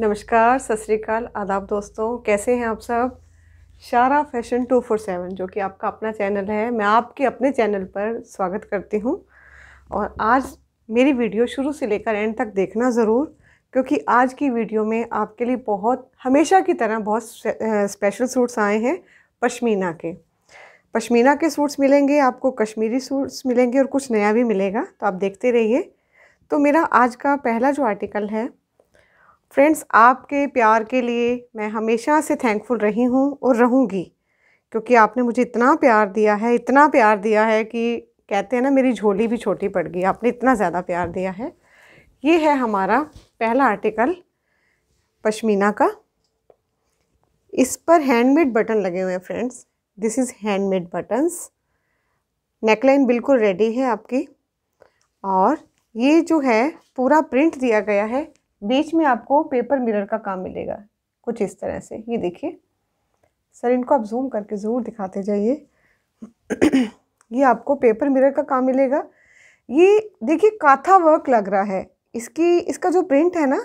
नमस्कार सत श्रीकाल आदाब दोस्तों कैसे हैं आप सब शारा फैशन टू फोर सेवन जो कि आपका अपना चैनल है मैं आपके अपने चैनल पर स्वागत करती हूं और आज मेरी वीडियो शुरू से लेकर एंड तक देखना ज़रूर क्योंकि आज की वीडियो में आपके लिए बहुत हमेशा की तरह बहुत स्पेशल सूट्स आए हैं पश्मीना के पश्मीना के सूट्स मिलेंगे आपको कश्मीरी सूट्स मिलेंगे और कुछ नया भी मिलेगा तो आप देखते रहिए तो मेरा आज का पहला जो आर्टिकल है फ्रेंड्स आपके प्यार के लिए मैं हमेशा से थैंकफुल रही हूँ और रहूँगी क्योंकि आपने मुझे इतना प्यार दिया है इतना प्यार दिया है कि कहते हैं ना मेरी झोली भी छोटी पड़ गई आपने इतना ज़्यादा प्यार दिया है ये है हमारा पहला आर्टिकल पश्मीना का इस पर हैंडमेड बटन लगे हुए हैं friends this is handmade buttons neckline बिल्कुल रेडी है आपकी और ये जो है पूरा प्रिंट दिया गया है बीच में आपको पेपर मिरर का काम मिलेगा कुछ इस तरह से ये देखिए सर इनको आप जूम करके ज़रूर दिखाते जाइए ये आपको पेपर मिरर का काम मिलेगा ये देखिए काथा वर्क लग रहा है इसकी इसका जो प्रिंट है ना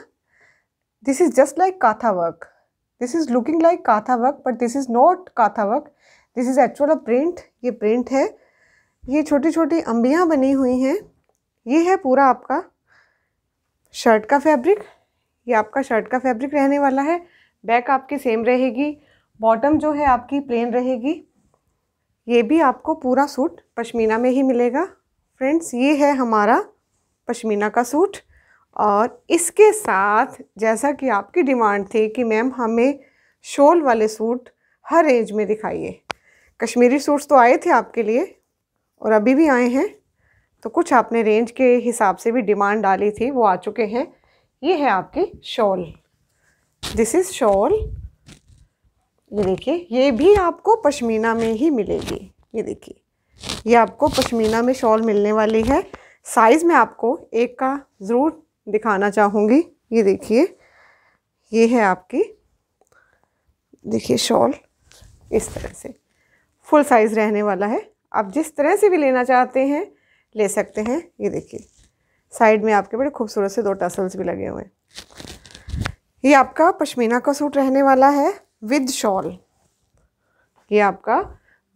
this is just like kantha work this is looking like kantha work but this is not kantha work this is actual a print ये प्रिंट है ये छोटी छोटी अम्बियाँ बनी हुई हैं ये है पूरा आपका शर्ट का फैब्रिक ये आपका शर्ट का फैब्रिक रहने वाला है बैक आपकी सेम रहेगी बॉटम जो है आपकी प्लेन रहेगी ये भी आपको पूरा सूट पश्मीना में ही मिलेगा फ्रेंड्स ये है हमारा पश्मीना का सूट और इसके साथ जैसा कि आपकी डिमांड थी कि मैम हमें शोल वाले सूट हर रेंज में दिखाइए कश्मीरी सूट्स तो आए थे आपके लिए और अभी भी आए हैं तो कुछ आपने रेंज के हिसाब से भी डिमांड डाली थी वो आ चुके हैं ये है आपकी शॉल दिस इज़ शॉल ये देखिए ये भी आपको पश्मीना में ही मिलेगी ये देखिए ये आपको पश्मीना में शॉल मिलने वाली है साइज़ में आपको एक का ज़रूर दिखाना चाहूँगी ये देखिए ये है आपकी देखिए शॉल इस तरह से फुल साइज़ रहने वाला है आप जिस तरह से भी लेना चाहते हैं ले सकते हैं ये देखिए साइड में आपके बड़े खूबसूरत से दो टसल्स भी लगे हुए हैं ये आपका पश्मीना का सूट रहने वाला है विद शॉल ये आपका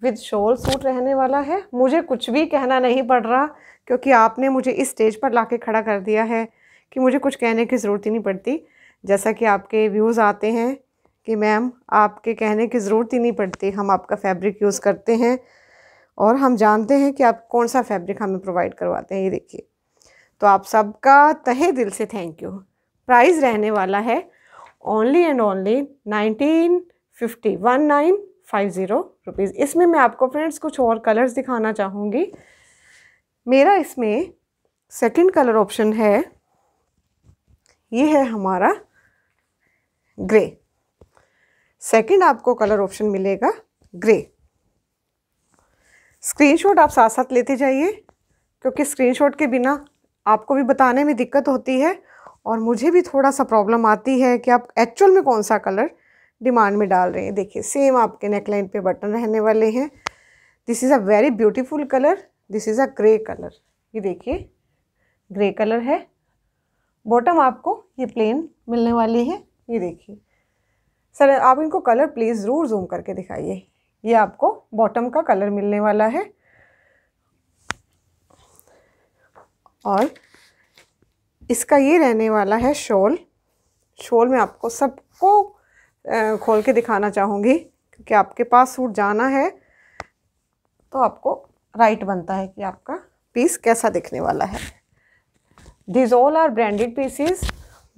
विद शॉल सूट रहने वाला है मुझे कुछ भी कहना नहीं पड़ रहा क्योंकि आपने मुझे इस स्टेज पर ला खड़ा कर दिया है कि मुझे कुछ कहने की ज़रूरत ही नहीं पड़ती जैसा कि आपके व्यूज़ आते हैं कि मैम आपके कहने की ज़रूरत ही नहीं पड़ती हम आपका फैब्रिक यूज़ करते हैं और हम जानते हैं कि आप कौन सा फैब्रिक हमें प्रोवाइड करवाते हैं ये देखिए तो आप सबका तहे दिल से थैंक यू प्राइस रहने वाला है only and only nineteen fifty one nine five zero rupees इसमें मैं आपको फ्रेंड्स कुछ और कलर्स दिखाना चाहूँगी मेरा इसमें सेकंड कलर ऑप्शन है ये है हमारा ग्रे सेकंड आपको कलर ऑप्शन मिलेगा ग्रे स्क्रीनशॉट आप साथ साथ लेते जाइए क्योंकि स्क्रीनशॉट के बिना आपको भी बताने में दिक्कत होती है और मुझे भी थोड़ा सा प्रॉब्लम आती है कि आप एक्चुअल में कौन सा कलर डिमांड में डाल रहे हैं देखिए सेम आपके नेकलाइन पे बटन रहने वाले हैं this is a very beautiful colour this is a grey colour ये देखिए ग्रे कलर है बॉटम आपको ये प्लेन मिलने वाली है ये देखिए सर आप इनको कलर प्लीज़ ज़रूर जूम करके दिखाइए ये आपको बॉटम का कलर मिलने वाला है और इसका ये रहने वाला है शॉल शॉल में आपको सबको खोल के दिखाना चाहूँगी क्योंकि आपके पास सूट जाना है तो आपको राइट बनता है कि आपका पीस कैसा दिखने वाला है these all are branded pieces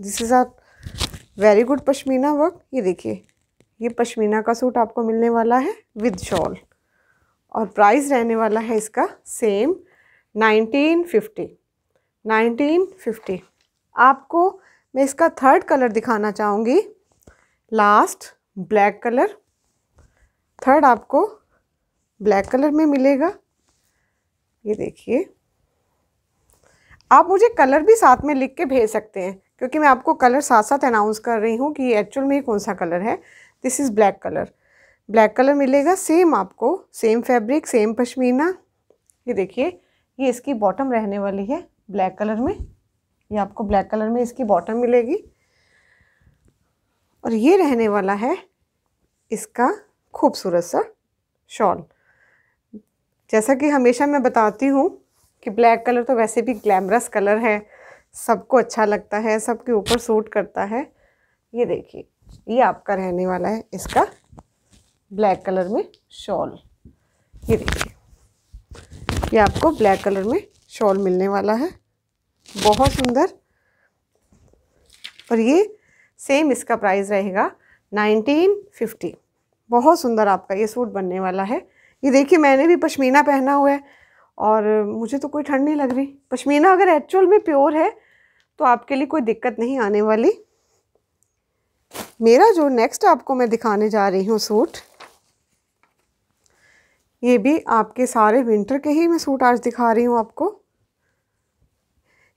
this is are very good pashmina work ये देखिए ये पश्मीना का सूट आपको मिलने वाला है विद शॉल और प्राइस रहने वाला है इसका same nineteen fifty nineteen fifty आपको मैं इसका थर्ड कलर दिखाना चाहूँगी लास्ट ब्लैक कलर थर्ड आपको ब्लैक कलर में मिलेगा ये देखिए आप मुझे कलर भी साथ में लिख के भेज सकते हैं क्योंकि मैं आपको कलर साथ साथ अनाउंस कर रही हूँ कि एक्चुअल में कौन सा कलर है this is black colour black colour मिलेगा सेम आपको सेम फैब्रिक सेम पशमीना ये देखिए ये इसकी बॉटम रहने वाली है ब्लैक कलर में ये आपको ब्लैक कलर में इसकी बॉटम मिलेगी और ये रहने वाला है इसका खूबसूरत सा शॉल जैसा कि हमेशा मैं बताती हूँ कि ब्लैक कलर तो वैसे भी ग्लैमरस कलर है सबको अच्छा लगता है सबके ऊपर सूट करता है ये देखिए ये आपका रहने वाला है इसका ब्लैक कलर में शॉल ये देखिए ये आपको ब्लैक कलर में शॉल मिलने वाला है बहुत सुंदर और ये सेम इसका प्राइस रहेगा नाइनटीन फिफ्टी बहुत सुंदर आपका ये सूट बनने वाला है ये देखिए मैंने भी पश्मीना पहना हुआ है और मुझे तो कोई ठंड नहीं लग रही पश्मीना अगर एक्चुअल में प्योर है तो आपके लिए कोई दिक्कत नहीं आने वाली मेरा जो नेक्स्ट आपको मैं दिखाने जा रही हूँ सूट ये भी आपके सारे विंटर के ही मैं सूट आज दिखा रही हूँ आपको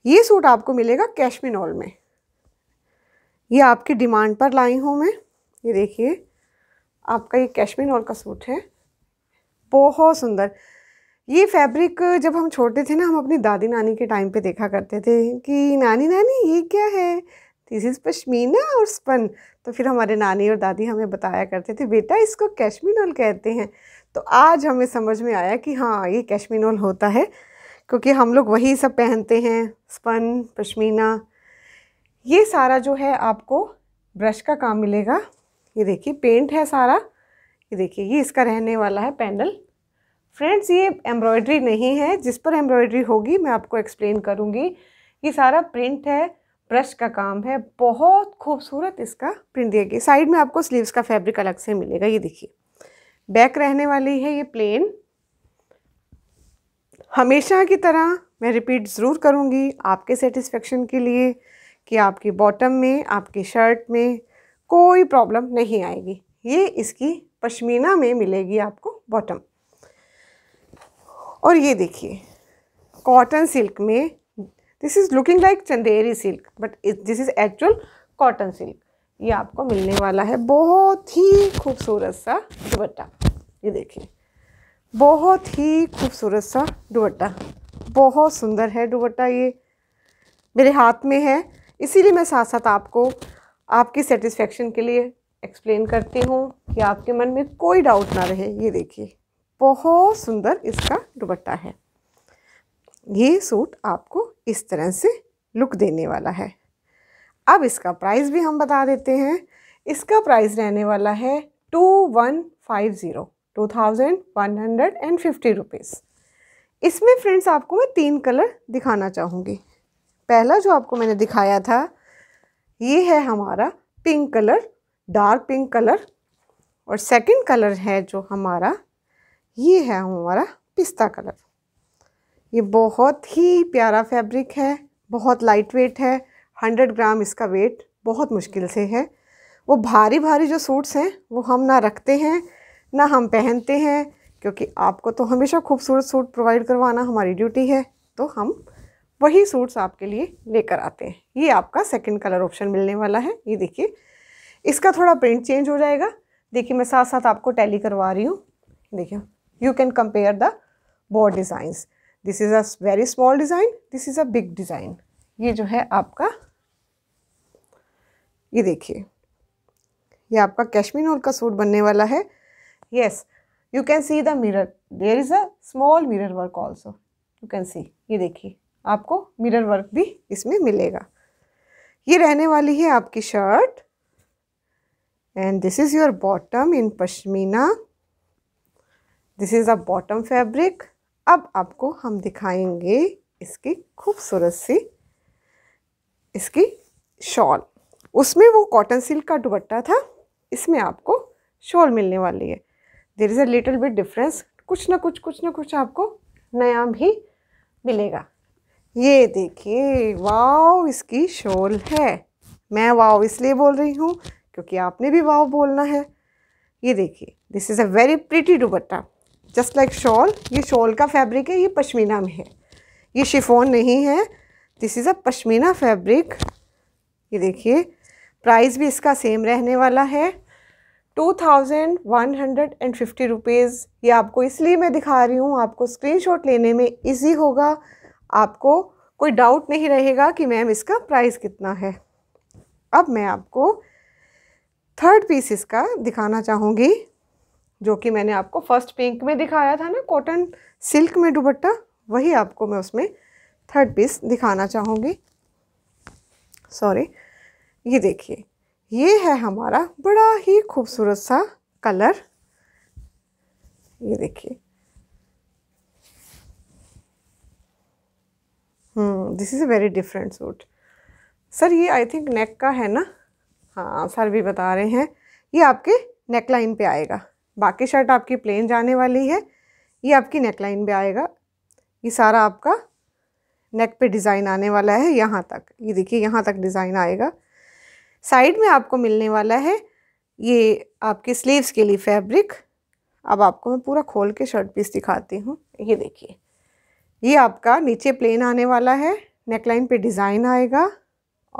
ये सूट आपको मिलेगा कैशमिनॉल में ये आपकी डिमांड पर लाई हूँ मैं ये देखिए आपका ये कैशमिनॉल का सूट है बहुत सुंदर ये फैब्रिक जब हम छोटे थे ना हम अपनी दादी नानी के टाइम पे देखा करते थे कि नानी नानी ये क्या है दिस इज़ पश्मीना और स्पन तो फिर हमारे नानी और दादी हमें बताया करते थे बेटा इसको कैशमीनोल कहते हैं तो आज हमें समझ में आया कि हाँ ये कैशमीनोल होता है क्योंकि हम लोग वही सब पहनते हैं स्पन पश्मीना ये सारा जो है आपको ब्रश का काम मिलेगा ये देखिए पेंट है सारा ये देखिए ये इसका रहने वाला है पैनल फ्रेंड्स ये एम्ब्रॉयड्री नहीं है जिस पर एम्ब्रॉयड्री होगी मैं आपको एक्सप्लेन करूँगी ये सारा प्रिंट है ब्रश का काम है बहुत खूबसूरत इसका प्रिंट दिया गया साइड में आपको स्लीव्स का फैब्रिक अलग से मिलेगा ये देखिए बैक रहने वाली है ये प्लेन हमेशा की तरह मैं रिपीट ज़रूर करूँगी आपके सेटिस्फेक्शन के लिए कि आपकी बॉटम में आपकी शर्ट में कोई प्रॉब्लम नहीं आएगी ये इसकी पश्मीना में मिलेगी आपको बॉटम और ये देखिए कॉटन सिल्क में this is looking like Chanderi silk but this is actual cotton silk ये आपको मिलने वाला है बहुत ही खूबसूरत सा दुबट्टा ये देखिए बहुत ही खूबसूरत सा दुबट्टा बहुत सुंदर है दुबट्टा ये मेरे हाथ में है इसीलिए मैं साथ साथ आपको आपकी सेटिस्फेक्शन के लिए एक्सप्लेन करती हूँ कि आपके मन में कोई डाउट ना रहे ये देखिए बहुत सुंदर इसका दुबट्टा है ये सूट आपको इस तरह से लुक देने वाला है अब इसका प्राइस भी हम बता देते हैं इसका प्राइस रहने वाला है two one five zero two thousand one hundred and fifty rupees इसमें फ्रेंड्स आपको मैं तीन कलर दिखाना चाहूँगी पहला जो आपको मैंने दिखाया था ये है हमारा pink colour dark pink colour और सेकंड कलर है जो हमारा ये है हमारा पिस्ता कलर ये बहुत ही प्यारा फैब्रिक है बहुत लाइट वेट है हंड्रेड ग्राम इसका वेट बहुत मुश्किल से है वो भारी भारी जो सूट्स हैं वो हम ना रखते हैं ना हम पहनते हैं क्योंकि आपको तो हमेशा खूबसूरत सूट प्रोवाइड करवाना हमारी ड्यूटी है तो हम वही सूट्स आपके लिए लेकर आते हैं ये आपका सेकंड कलर ऑप्शन मिलने वाला है ये देखिए इसका थोड़ा प्रिंट चेंज हो जाएगा देखिए मैं साथ साथ आपको टैली करवा रही हूँ देखिए you can compare the board designs this is a very small design this is a big design ये जो है आपका ये देखिए ये आपका कैशमीन ऑल का सूट बनने वाला है yes you can see the mirror there is a small mirror work also you can see ये देखिए आपको मिरर वर्क भी इसमें मिलेगा ये रहने वाली है आपकी shirt and this is your bottom in pashmina this is a bottom fabric अब आपको हम दिखाएंगे इसकी खूबसूरत सी इसकी शॉल उसमें वो कॉटन सिल्क का दुबट्टा था इसमें आपको शॉल मिलने वाली है there is a little bit difference कुछ ना कुछ कुछ ना कुछ आपको नया भी मिलेगा ये देखिए वाव इसकी शॉल है मैं वाव इसलिए बोल रही हूँ क्योंकि आपने भी वाव बोलना है ये देखिए this is a very pretty dupatta just like shawl ये शॉल का फैब्रिक है ये पश्मीना में है ये शिफोन नहीं है this is a pashmina fabric ये देखिए प्राइस भी इसका सेम रहने वाला है two thousand one hundred and fifty rupees ये आपको इसलिए मैं दिखा रही हूँ आपको स्क्रीनशॉट लेने में इजी होगा आपको कोई डाउट नहीं रहेगा कि मैम इसका प्राइस कितना है अब मैं आपको थर्ड पीस इसका दिखाना चाहूँगी जो कि मैंने आपको फर्स्ट पिंक में दिखाया था ना कॉटन सिल्क में दुपट्टा वही आपको मैं उसमें थर्ड पीस दिखाना चाहूँगी सॉरी ये देखिए ये है हमारा बड़ा ही खूबसूरत सा कलर ये देखिए this is a very different suit sir ये आई थिंक नेक का है ना हाँ सर भी बता रहे हैं ये आपके नेक लाइन पे आएगा बाकी शर्ट आपकी प्लेन जाने वाली है ये आपकी नेक लाइन पे आएगा ये सारा आपका नेक पे डिज़ाइन आने वाला है यहाँ तक ये देखिए यहाँ तक डिज़ाइन आएगा साइड में आपको मिलने वाला है ये आपके स्लीव्स के लिए फैब्रिक अब आपको मैं पूरा खोल के शर्ट पीस दिखाती हूँ ये देखिए ये आपका नीचे प्लेन आने वाला है नेकलाइन पे डिज़ाइन आएगा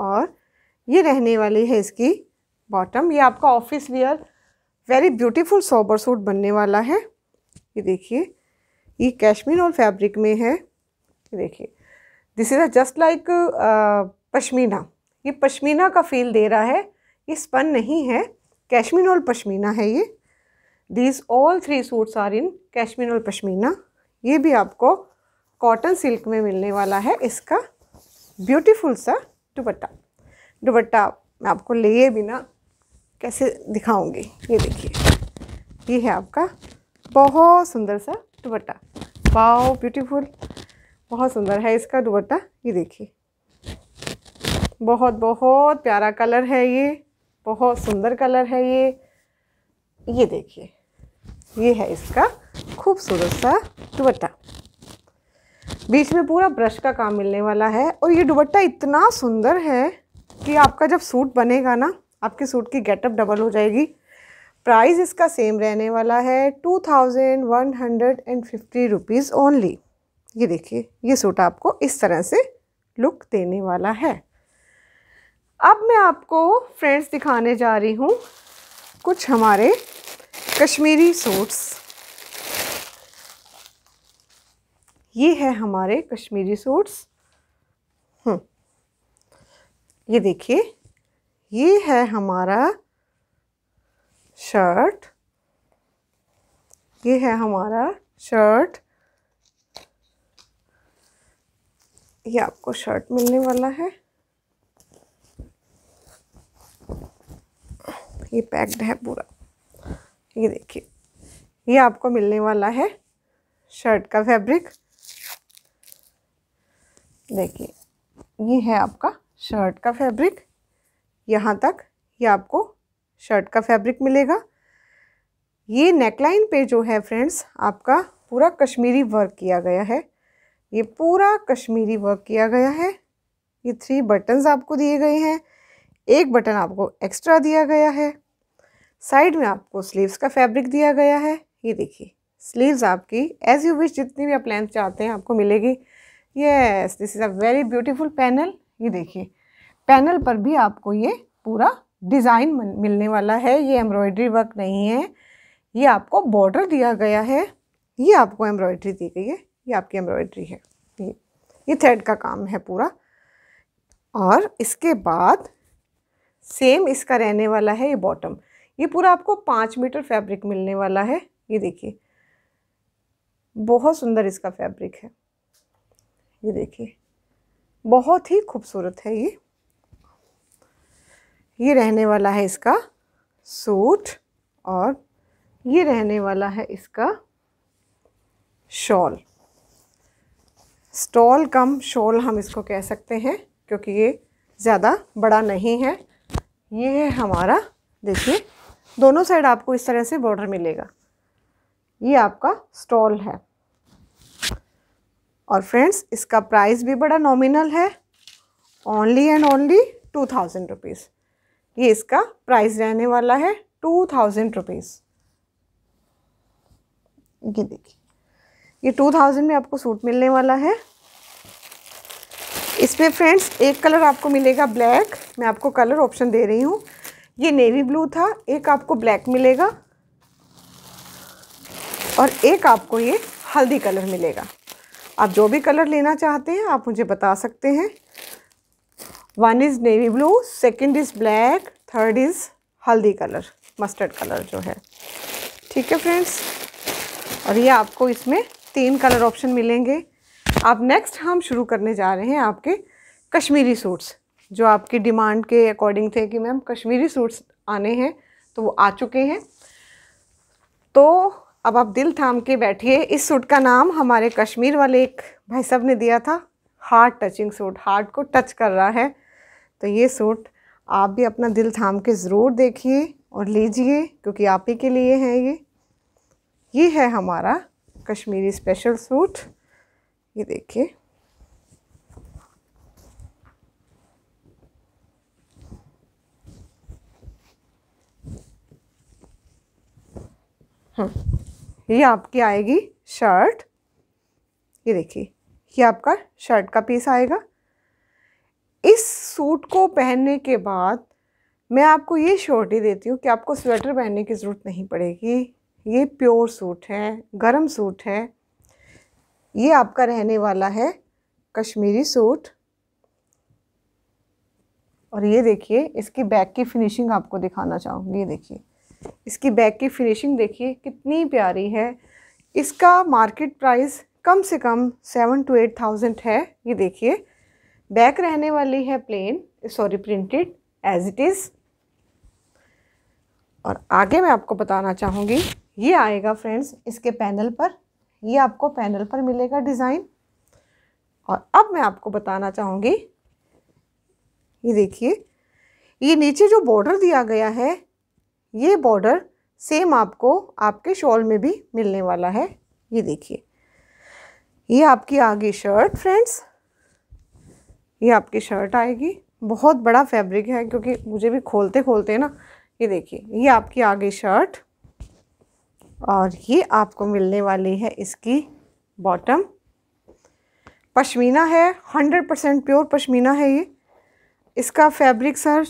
और ये रहने वाली है इसकी बॉटम ये आपका office wear very beautiful sober suit बनने वाला है ये देखिए ये कैशमीर और फैब्रिक में है ये देखिए this is a just like pashmina ये पश्मीना का फील दे रहा है ये स्पन नहीं है कैशमीर और पश्मीना है ये this all three suits are in cashmere और पश्मीना ये भी आपको कॉटन सिल्क में मिलने वाला है इसका ब्यूटीफुल सा दुपट्टा दुपट्टा मैं आपको लिए बिना कैसे दिखाऊंगी ये देखिए ये है आपका बहुत सुंदर सा दुबट्टा वाओ ब्यूटीफुल बहुत सुंदर है इसका दुबट्टा ये देखिए बहुत बहुत प्यारा कलर है ये बहुत सुंदर कलर है ये ये देखिए ये है इसका खूबसूरत सा दुबट्टा बीच में पूरा ब्रश का काम मिलने वाला है और ये दुबट्टा इतना सुंदर है कि आपका जब सूट बनेगा ना आपके सूट की गेटअप डबल हो जाएगी प्राइस इसका सेम रहने वाला है two thousand one hundred and fifty rupees only ये देखिए ये सूट आपको इस तरह से लुक देने वाला है अब मैं आपको फ्रेंड्स दिखाने जा रही हूँ कुछ हमारे कश्मीरी सूट्स ये है हमारे कश्मीरी सूट्स हम्म, ये देखिए ये है हमारा शर्ट ये है हमारा शर्ट ये आपको शर्ट मिलने वाला है ये पैक्ड है पूरा ये देखिए ये आपको मिलने वाला है शर्ट का फैब्रिक देखिए ये है आपका शर्ट का फैब्रिक यहाँ तक ये आपको शर्ट का फैब्रिक मिलेगा ये नेकलाइन पे जो है फ्रेंड्स आपका पूरा कश्मीरी वर्क किया गया है ये पूरा कश्मीरी वर्क किया गया है ये थ्री बटन्स आपको दिए गए हैं एक बटन आपको एक्स्ट्रा दिया गया है साइड में आपको स्लीव्स का फैब्रिक दिया गया है ये देखिए स्लीव्स आपकी एज यू विश जितनी भी आप लेंथ चाहते हैं आपको मिलेगी yes this is a very beautiful panel ये देखिए पैनल पर भी आपको ये पूरा डिज़ाइन मिलने वाला है ये एम्ब्रॉयड्री वर्क नहीं है ये आपको बॉर्डर दिया गया है ये आपको एम्ब्रॉयड्री दी गई है ये आपकी एम्ब्रॉयड्री है ये ये थ्रेड का काम है पूरा और इसके बाद सेम इसका रहने वाला है ये बॉटम ये पूरा आपको पाँच मीटर फैब्रिक मिलने वाला है ये देखिए बहुत सुंदर इसका फैब्रिक है ये देखिए बहुत ही खूबसूरत है ये ये रहने वाला है इसका सूट और ये रहने वाला है इसका शॉल स्टॉल कम शॉल हम इसको कह सकते हैं क्योंकि ये ज़्यादा बड़ा नहीं है ये है हमारा देखिए दोनों साइड आपको इस तरह से बॉर्डर मिलेगा ये आपका स्टॉल है और फ्रेंड्स इसका प्राइस भी बड़ा नॉमिनल है only and only two thousand rupees ये इसका प्राइस रहने वाला है टू थाउजेंड रुपीज़ ये देखिए ये टू थाउजेंड में आपको सूट मिलने वाला है इसमें फ्रेंड्स एक कलर आपको मिलेगा ब्लैक मैं आपको कलर ऑप्शन दे रही हूँ ये नेवी ब्लू था एक आपको ब्लैक मिलेगा और एक आपको ये हल्दी कलर मिलेगा आप जो भी कलर लेना चाहते हैं आप मुझे बता सकते हैं one is navy blue second is black third is हल्दी कलर मस्टर्ड कलर जो है ठीक है फ्रेंड्स और ये आपको इसमें तीन कलर ऑप्शन मिलेंगे अब नेक्स्ट हम शुरू करने जा रहे हैं आपके कश्मीरी सूट्स जो आपकी डिमांड के अकॉर्डिंग थे कि मैम कश्मीरी सूट्स आने हैं तो वो आ चुके हैं तो अब आप दिल थाम के बैठिए इस सूट का नाम हमारे कश्मीर वाले एक भाई साहब ने दिया था हार्ट टचिंग सूट हार्ट को टच कर रहा है तो ये सूट आप भी अपना दिल थाम के ज़रूर देखिए और लीजिए क्योंकि आप ही के लिए हैं ये ये है हमारा कश्मीरी स्पेशल सूट ये देखिए हाँ ये आपकी आएगी शर्ट ये देखिए ये आपका शर्ट का पीस आएगा इस सूट को पहनने के बाद मैं आपको ये श्योरिटी देती हूँ कि आपको स्वेटर पहनने की ज़रूरत नहीं पड़ेगी ये प्योर सूट है गर्म सूट है ये आपका रहने वाला है कश्मीरी सूट और ये देखिए इसकी बैक की फिनिशिंग आपको दिखाना चाहूँगी ये देखिए इसकी बैक की फिनिशिंग देखिए कितनी प्यारी है इसका मार्केट प्राइस कम से कम सेवन टू एट थाउजेंड है ये देखिए बैक रहने वाली है plain sorry printed as it is और आगे मैं आपको बताना चाहूँगी ये आएगा फ्रेंड्स इसके पैनल पर ये आपको पैनल पर मिलेगा डिज़ाइन और अब मैं आपको बताना चाहूँगी ये देखिए ये नीचे जो बॉर्डर दिया गया है ये बॉर्डर सेम आपको आपके शॉल में भी मिलने वाला है ये देखिए ये आपकी आगे शर्ट फ्रेंड्स ये आपकी शर्ट आएगी बहुत बड़ा फैब्रिक है क्योंकि मुझे भी खोलते खोलते ना ये देखिए ये आपकी आगे शर्ट और ये आपको मिलने वाली है इसकी बॉटम पशमीना है हंड्रेड परसेंट प्योर पश्मीना है ये इसका फैब्रिक सर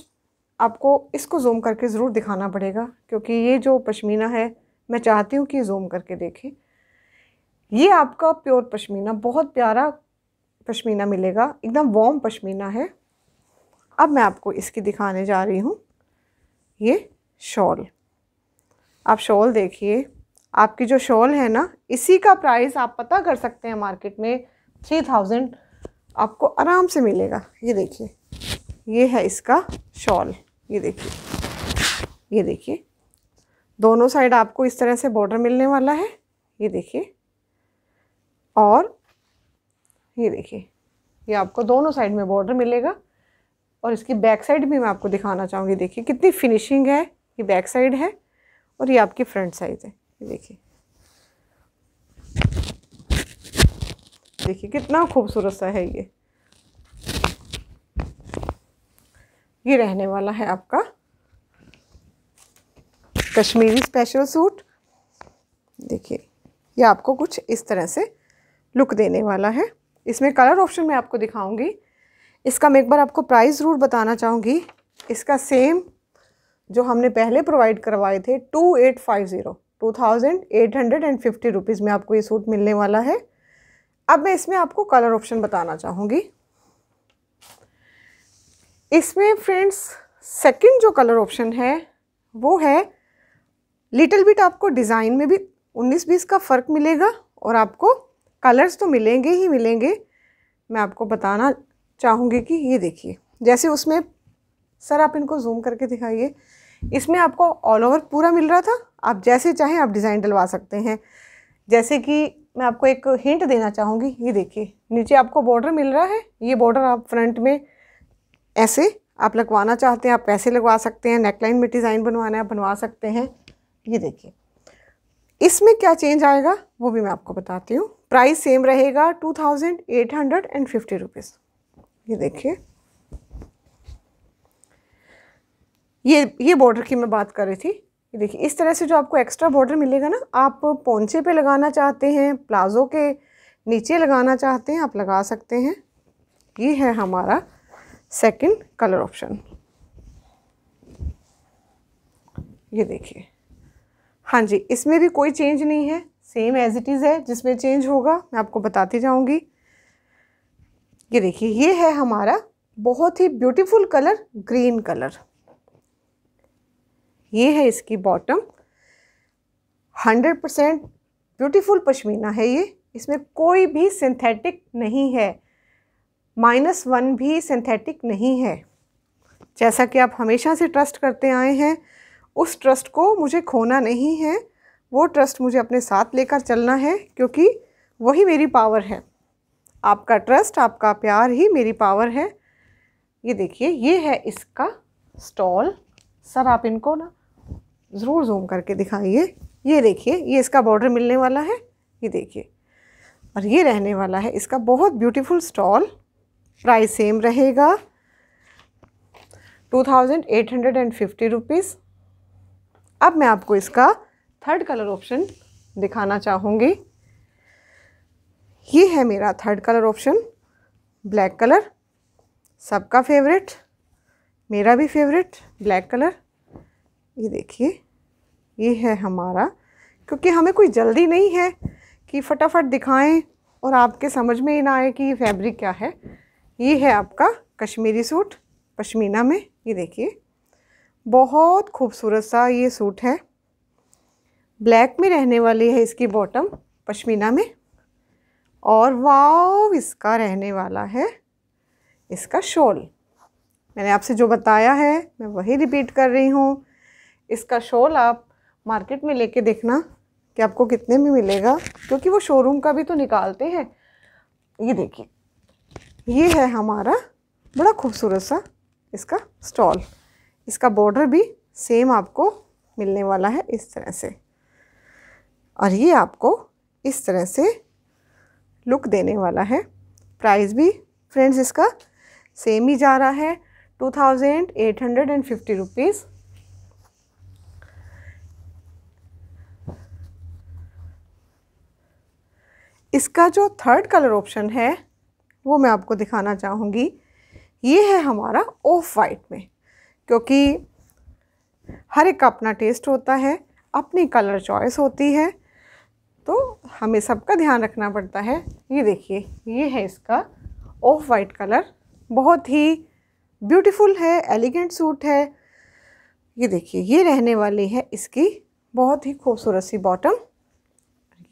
आपको इसको जूम करके ज़रूर दिखाना पड़ेगा क्योंकि ये जो पशमीना है मैं चाहती हूँ कि जूम करके देखें ये आपका प्योर पश्मीना बहुत प्यारा पश्मीना मिलेगा एकदम वॉम पश्मीना है अब मैं आपको इसकी दिखाने जा रही हूँ ये शॉल आप शॉल देखिए आपकी जो शॉल है ना इसी का प्राइस आप पता कर सकते हैं मार्केट में थ्री थाउजेंड आपको आराम से मिलेगा ये देखिए ये है इसका शॉल ये देखिए ये देखिए दोनों साइड आपको इस तरह से बॉर्डर मिलने वाला है ये देखिए और ये देखिए ये आपको दोनों साइड में बॉर्डर मिलेगा और इसकी बैक साइड भी मैं आपको दिखाना चाहूँगी देखिए कितनी फिनिशिंग है ये बैक साइड है और ये आपकी फ्रंट साइड है ये देखिए देखिए कितना खूबसूरत सा है ये ये रहने वाला है आपका कश्मीरी स्पेशल सूट देखिए ये आपको कुछ इस तरह से लुक देने वाला है इसमें कलर ऑप्शन में आपको दिखाऊंगी इसका मैं एक बार आपको प्राइस ज़रूर बताना चाहूँगी इसका सेम जो हमने पहले प्रोवाइड करवाए थे two eight five zero two thousand eight hundred and fifty rupees में आपको ये सूट मिलने वाला है अब मैं इसमें आपको कलर ऑप्शन बताना चाहूँगी इसमें फ्रेंड्स सेकेंड जो कलर ऑप्शन है वो है लिटिल बिट आपको डिज़ाइन में भी 19-20 का फ़र्क मिलेगा और आपको कलर्स तो मिलेंगे ही मिलेंगे मैं आपको बताना चाहूँगी कि ये देखिए जैसे उसमें सर आप इनको जूम करके दिखाइए इसमें आपको ऑल ओवर पूरा मिल रहा था आप जैसे चाहें आप डिज़ाइन डलवा सकते हैं जैसे कि मैं आपको एक हिंट देना चाहूँगी ये देखिए नीचे आपको बॉर्डर मिल रहा है ये बॉर्डर आप फ्रंट में ऐसे आप लगवाना चाहते हैं आप पैसे लगवा सकते हैं नेकलाइन में डिज़ाइन बनवाना है बनवा सकते हैं ये देखिए इसमें क्या चेंज आएगा वो भी मैं आपको बताती हूँ प्राइस सेम रहेगा two thousand eight hundred and fifty rupees ये देखिए ये ये बॉर्डर की मैं बात कर रही थी ये देखिए इस तरह से जो आपको एक्स्ट्रा बॉर्डर मिलेगा ना आप पोंचे पे लगाना चाहते हैं प्लाज़ो के नीचे लगाना चाहते हैं आप लगा सकते हैं ये है हमारा सेकंड कलर ऑप्शन ये देखिए हाँ जी इसमें भी कोई चेंज नहीं है सेम एज इट इज़ है जिसमें चेंज होगा मैं आपको बताती जाऊंगी ये देखिए ये है हमारा बहुत ही ब्यूटीफुल कलर ग्रीन कलर ये है इसकी bottom hundred percent beautiful pashmina है ये इसमें कोई भी सिंथेटिक नहीं है माइनस वन भी सिंथेटिक नहीं है जैसा कि आप हमेशा से ट्रस्ट करते आए हैं उस ट्रस्ट को मुझे खोना नहीं है वो ट्रस्ट मुझे अपने साथ लेकर चलना है क्योंकि वही मेरी पावर है आपका ट्रस्ट आपका प्यार ही मेरी पावर है ये देखिए ये है इसका स्टॉल सर आप इनको ना ज़रूर जूम करके दिखाइए ये देखिए ये इसका बॉर्डर मिलने वाला है ये देखिए और ये रहने वाला है इसका बहुत ब्यूटीफुल स्टॉल प्राइस सेम रहेगा two thousand eight hundred and fifty rupees अब मैं आपको इसका थर्ड कलर ऑप्शन दिखाना चाहूँगी ये है मेरा third colour option black colour सबका फेवरेट मेरा भी फेवरेट ब्लैक कलर ये देखिए ये है हमारा क्योंकि हमें कोई जल्दी नहीं है कि फटाफट दिखाएं और आपके समझ में ही ना आए कि ये फैब्रिक क्या है ये है आपका कश्मीरी सूट पश्मीना में ये देखिए बहुत खूबसूरत सा ये सूट है ब्लैक में रहने वाली है इसकी बॉटम पश्मीना में और वाव इसका रहने वाला है इसका शॉल मैंने आपसे जो बताया है मैं वही रिपीट कर रही हूँ इसका शॉल आप मार्केट में लेके देखना कि आपको कितने में मिलेगा क्योंकि वो शोरूम का भी तो निकालते हैं ये देखिए ये है हमारा बड़ा खूबसूरत सा इसका स्टॉल इसका बॉर्डर भी सेम आपको मिलने वाला है इस तरह से और ये आपको इस तरह से लुक देने वाला है प्राइस भी फ्रेंड्स इसका सेम ही जा रहा है two thousand eight hundred and fifty rupees इसका जो थर्ड कलर ऑप्शन है वो मैं आपको दिखाना चाहूँगी ये है हमारा ऑफ वाइट में क्योंकि हर एक का अपना टेस्ट होता है अपनी कलर चॉइस होती है तो हमें सबका ध्यान रखना पड़ता है ये देखिए ये है इसका ऑफ वाइट कलर बहुत ही ब्यूटीफुल है एलिगेंट सूट है ये देखिए ये रहने वाली है इसकी बहुत ही खूबसूरत सी बॉटम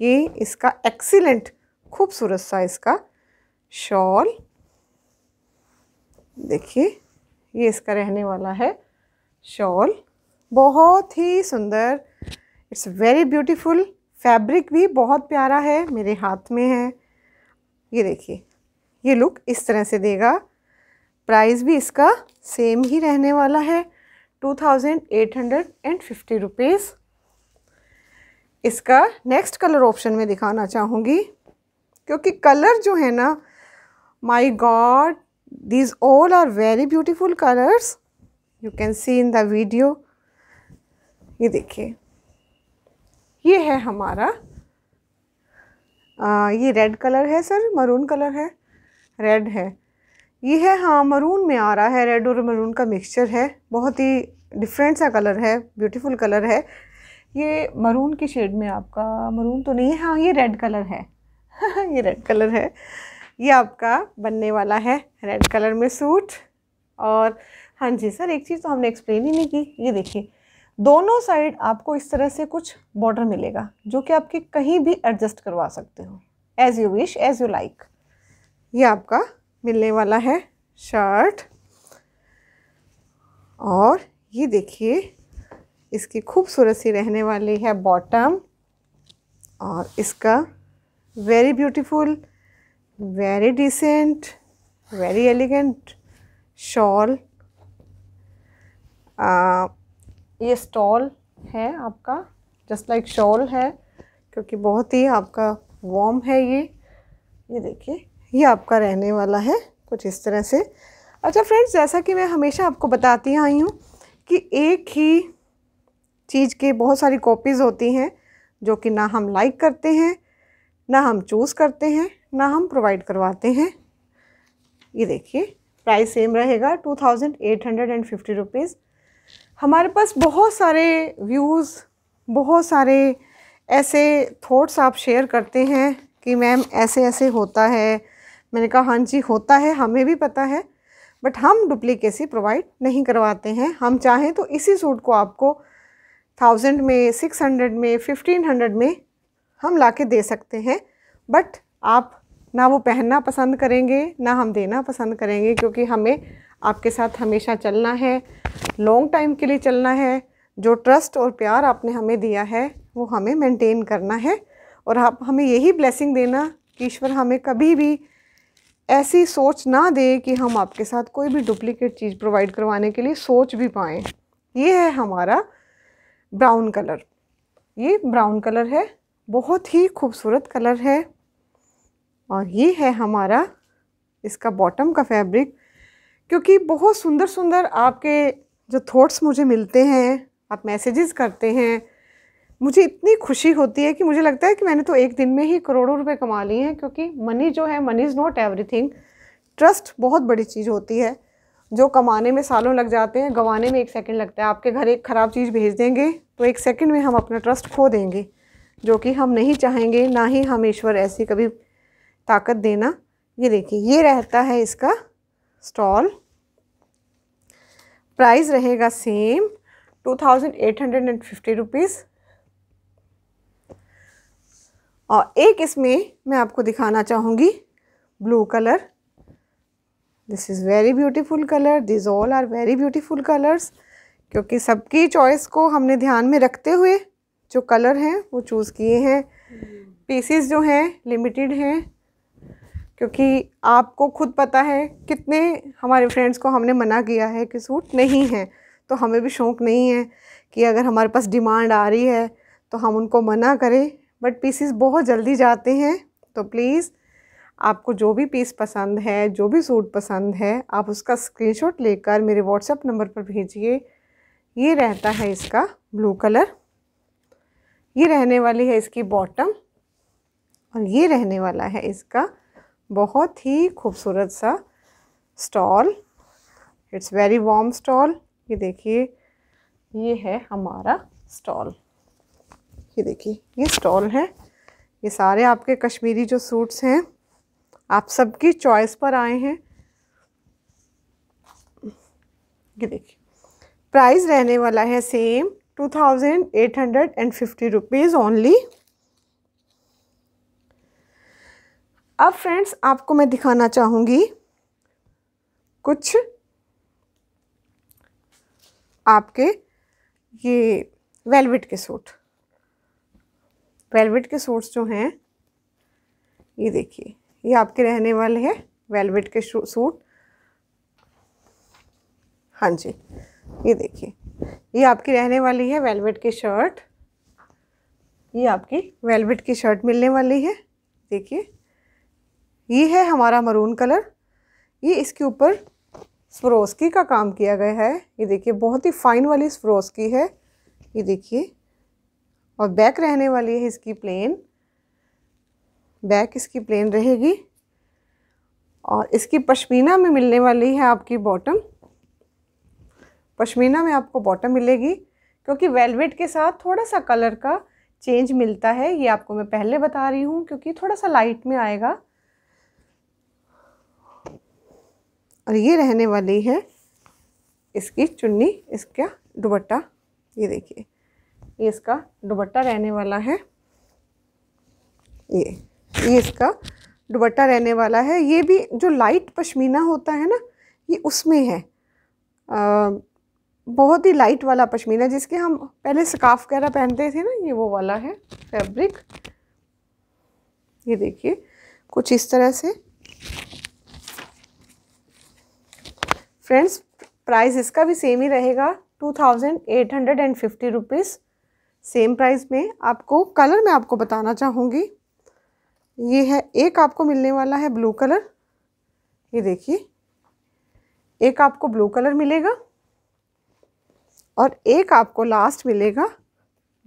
ये इसका एक्सीलेंट खूबसूरत सा इसका शॉल देखिए ये इसका रहने वाला है शॉल बहुत ही सुंदर इट्स वेरी ब्यूटीफुल फैब्रिक भी बहुत प्यारा है मेरे हाथ में है ये देखिए ये लुक इस तरह से देगा प्राइस भी इसका सेम ही रहने वाला है two thousand eight hundred and fifty rupees इसका नेक्स्ट कलर ऑप्शन में दिखाना चाहूँगी क्योंकि कलर जो है ना my god these all are very beautiful colours you can see in the video ये देखिए ये है हमारा आ, ये रेड कलर है सर मरून कलर है रेड है ये है हाँ मरून में आ रहा है रेड और मरून का मिक्सचर है बहुत ही डिफरेंट सा कलर है ब्यूटीफुल कलर है ये मरून की शेड में आपका मरून तो नहीं है हाँ ये रेड कलर है ये रेड कलर है ये आपका बनने वाला है रेड कलर में सूट और हाँ जी सर एक चीज़ तो हमने एक्सप्लेन ही नहीं की ये देखिए दोनों साइड आपको इस तरह से कुछ बॉर्डर मिलेगा जो कि आपके कहीं भी एडजस्ट करवा सकते हो as you wish as you like ये आपका मिलने वाला है शर्ट और ये देखिए इसकी खूबसूरत सी रहने वाली है बॉटम और इसका very beautiful very decent very elegant shawl ये स्टॉल है आपका जस्ट लाइक शॉल है क्योंकि बहुत ही आपका वॉम है ये ये देखिए ये आपका रहने वाला है कुछ इस तरह से अच्छा फ्रेंड्स जैसा कि मैं हमेशा आपको बताती आई हूँ कि एक ही चीज़ के बहुत सारी कॉपीज़ होती हैं जो कि ना हम लाइक करते हैं ना हम चूज़ करते हैं ना हम प्रोवाइड करवाते हैं ये देखिए प्राइस सेम रहेगा two thousand eight hundred and fifty rupees हमारे पास बहुत सारे व्यूज़ बहुत सारे ऐसे थॉट्स आप शेयर करते हैं कि मैम ऐसे ऐसे होता है मैंने कहा हाँ जी होता है हमें भी पता है बट हम डुप्लीकेसी प्रोवाइड नहीं करवाते हैं हम चाहें तो इसी सूट को आपको थाउजेंड में सिक्स हंड्रेड में फिफ्टीन हंड्रेड में हम ला के दे सकते हैं बट आप ना वो पहनना पसंद करेंगे ना हम देना पसंद करेंगे क्योंकि हमें आपके साथ हमेशा चलना है लॉन्ग टाइम के लिए चलना है जो ट्रस्ट और प्यार आपने हमें दिया है वो हमें मेंटेन करना है और आप हमें यही ब्लेसिंग देना कि ईश्वर हमें कभी भी ऐसी सोच ना दे कि हम आपके साथ कोई भी डुप्लीकेट चीज़ प्रोवाइड करवाने के लिए सोच भी पाएँ ये है हमारा ब्राउन कलर ये ब्राउन कलर है बहुत ही खूबसूरत कलर है और ये है हमारा इसका बॉटम का फैब्रिक क्योंकि बहुत सुंदर सुंदर आपके जो थॉट्स मुझे मिलते हैं आप मैसेजेस करते हैं मुझे इतनी खुशी होती है कि मुझे लगता है कि मैंने तो एक दिन में ही करोड़ों रुपए कमा लिए हैं क्योंकि मनी जो है money is not everything trust बहुत बड़ी चीज़ होती है जो कमाने में सालों लग जाते हैं गंवाने में एक सेकंड लगता है आपके घर एक ख़राब चीज़ भेज देंगे तो एक सेकंड में हम अपना ट्रस्ट खो देंगे जो कि हम नहीं चाहेंगे ना ही हम ईश्वर ऐसी कभी ताकत देना ये देखिए ये रहता है इसका स्टॉल प्राइस रहेगा same two thousand eight hundred and fifty rupees और एक इसमें मैं आपको दिखाना चाहूँगी blue colour this is very beautiful colour these all are very beautiful colours क्योंकि सबकी चॉइस को हमने ध्यान में रखते हुए जो कलर हैं वो चूज़ किए हैं पीसीज जो हैं लिमिटेड हैं क्योंकि आपको खुद पता है कितने हमारे फ्रेंड्स को हमने मना किया है कि सूट नहीं है तो हमें भी शौक़ नहीं है कि अगर हमारे पास डिमांड आ रही है तो हम उनको मना करें बट पीसीस बहुत जल्दी जाते हैं तो प्लीज़ आपको जो भी पीस पसंद है जो भी सूट पसंद है आप उसका स्क्रीनशॉट लेकर मेरे व्हाट्सएप नंबर पर भेजिए ये रहता है इसका ब्लू कलर ये रहने वाली है इसकी बॉटम और ये रहने वाला है इसका बहुत ही खूबसूरत सा stole it's very warm stole ये देखिए ये है हमारा स्टॉल ये देखिए ये स्टॉल है ये सारे आपके कश्मीरी जो सूट्स हैं आप सबकी चॉइस पर आए हैं ये देखिए प्राइस रहने वाला है same two thousand eight hundred and fifty rupees only अब फ्रेंड्स आपको मैं दिखाना चाहूँगी कुछ आपके ये वेलवेट के सूट वेलवेट के सूट्स जो हैं ये देखिए ये आपके रहने वाले हैं वेलवेट के सूट हाँ जी ये देखिए ये आपकी रहने वाली है वेलवेट की शर्ट ये आपकी वेलवेट की शर्ट मिलने वाली है देखिए ये है हमारा मरून कलर ये इसके ऊपर स्फ्रोस्की का काम किया गया है ये देखिए बहुत ही फाइन वाली स्प्रोस्की है ये देखिए और बैक रहने वाली है इसकी प्लेन बैक इसकी प्लेन रहेगी और इसकी पश्मीना में मिलने वाली है आपकी बॉटम पशमीना में आपको बॉटम मिलेगी क्योंकि वेलवेट के साथ थोड़ा सा कलर का चेंज मिलता है ये आपको मैं पहले बता रही हूँ क्योंकि थोड़ा सा लाइट में आएगा और ये रहने वाली है इसकी चुन्नी इसका दुबट्टा ये देखिए ये इसका दुबट्टा रहने वाला है ये ये इसका दुबट्टा रहने वाला है ये भी जो लाइट पश्मीना होता है ना ये उसमें है आ, बहुत ही लाइट वाला पश्मीना जिसके हम पहले स्काफ वगैरह पहनते थे ना ये वो वाला है फैब्रिक ये देखिए कुछ इस तरह से फ्रेंड्स प्राइस इसका भी सेम ही रहेगा two thousand eight hundred and fifty rupees same price में आपको कलर मैं आपको बताना चाहूँगी ये है एक आपको मिलने वाला है ब्लू कलर ये देखिए एक आपको ब्लू कलर मिलेगा और एक आपको लास्ट मिलेगा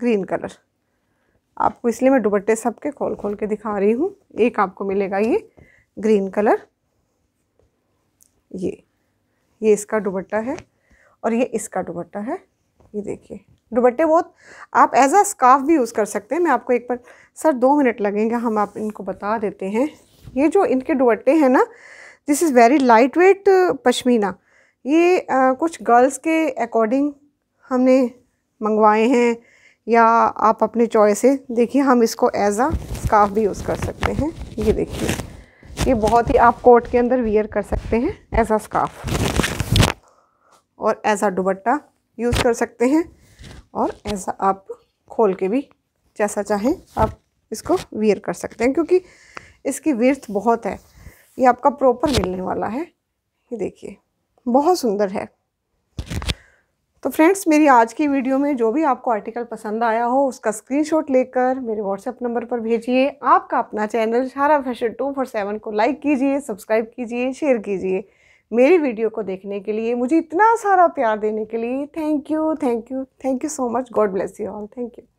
ग्रीन कलर आपको इसलिए मैं दुपट्टे सबके खोल खोल के दिखा रही हूँ एक आपको मिलेगा ये ग्रीन कलर ये ये इसका दुबट्टा है और ये इसका दुबट्टा है ये देखिए दुबट्टे बहुत आप एज आ स्काफ भी यूज़ कर सकते हैं मैं आपको एक बार सर दो मिनट लगेंगे हम आप इनको बता देते हैं ये जो इनके दुबट्टे हैं ना this is very light weight pashmina ये आ, uh, कुछ गर्ल्स के अकॉर्डिंग हमने मंगवाए हैं या आप अपने चॉइस से देखिए हम इसको एज आ स्काफ भी यूज़ कर सकते हैं ये देखिए ये बहुत ही आप कोट के अंदर वियर कर सकते हैं एज आ स्काफ और ऐसा दुबट्टा यूज़ कर सकते हैं और ऐसा आप खोल के भी जैसा चाहें आप इसको वियर कर सकते हैं क्योंकि इसकी विर्थ बहुत है ये आपका प्रॉपर मिलने वाला है ये देखिए बहुत सुंदर है तो फ्रेंड्स मेरी आज की वीडियो में जो भी आपको आर्टिकल पसंद आया हो उसका स्क्रीनशॉट लेकर मेरे व्हाट्सएप नंबर पर भेजिए आपका अपना channel Sara fashion two four seven को लाइक कीजिए सब्सक्राइब कीजिए शेयर कीजिए मेरी वीडियो को देखने के लिए मुझे इतना सारा प्यार देने के लिए thank you thank you thank you so much god bless you all thank you